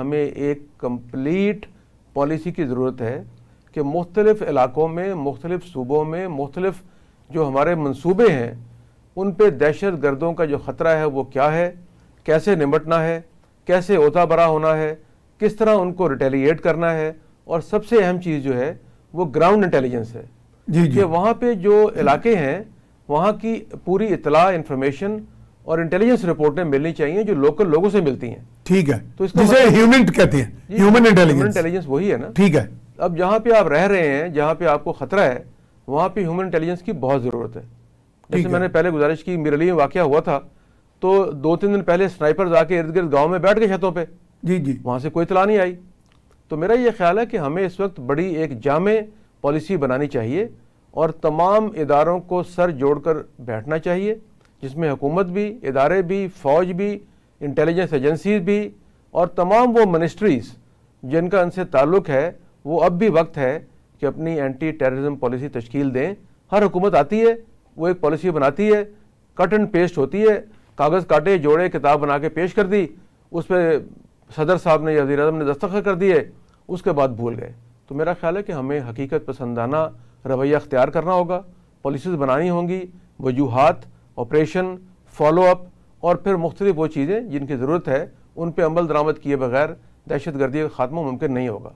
हमें एक complete policy की ज़रूरत है कि मुख्तलिफ इलाकों में मुख्तलिफ सूबों में मुख्तलिफ जो हमारे मंसूबे हैं उन पर दहशत गर्दों का जो ख़तरा है वो क्या है कैसे निमटना है कैसे ओता बरा होना है किस तरह उनको रिटेलिएट करना है और सबसे अहम चीज़ जो है वो ग्राउंड इंटेलिजेंस है जी जी। कि वहाँ पे जो इलाके हैं वहाँ की पूरी इतला इन्फॉर्मेशन और इंटेलिजेंस रिपोर्टें मिलनी चाहिए जो लोकल लोगों से मिलती हैं ठीक है तो इसका जिसे ह्यूमन मतलब कहते हैं ह्यूमन इंटेलिजेंस इंटेलिजेंस वही है ना ठीक है अब जहाँ पे आप रह रहे हैं जहाँ पे आपको खतरा है वहाँ पे ह्यूमन इंटेलिजेंस की बहुत ज़रूरत है जैसे मैंने पहले गुजारिश की मेरे लिए वाक्य हुआ था तो दो तीन दिन पहले स्नाइपर आके इर्द गिर्द गाँव में बैठ गए छतों पर जी जी वहाँ से कोई तला नहीं आई तो मेरा ये ख्याल है कि हमें इस वक्त बड़ी एक जाम पॉलिसी बनानी चाहिए और तमाम इदारों को सर जोड़कर बैठना चाहिए जिसमें हुकूमत भी इदारे भी फ़ौज भी इंटेलिजेंस एजेंसीज भी और तमाम वो मिनिस्ट्रीज़ जिनका उनसे ताल्लुक़ है वो अब भी वक्त है कि अपनी एंटी टेररिज्म पॉलिसी तश्कील दें हर हुकूमत आती है वो एक पॉलिसी बनाती है कट एंड पेस्ट होती है कागज़ काटे जोड़े किताब बना के पेश कर दी उस पर सदर साहब ने या वजी अजम ने दस्तखत कर दिए उसके बाद भूल गए तो मेरा ख्याल है कि हमें हकीकत पसंदाना रवैया अख्तियार करना होगा पॉलिसीज़ बनानी होंगी वजूहत ऑपरेशन फॉलोअप और फिर मुख्तलिफ वो चीज़ें जिनकी ज़रूरत है उन पर अमल दरामद किए बगैर दहशत गर्दी का खात्मा मुमकिन नहीं होगा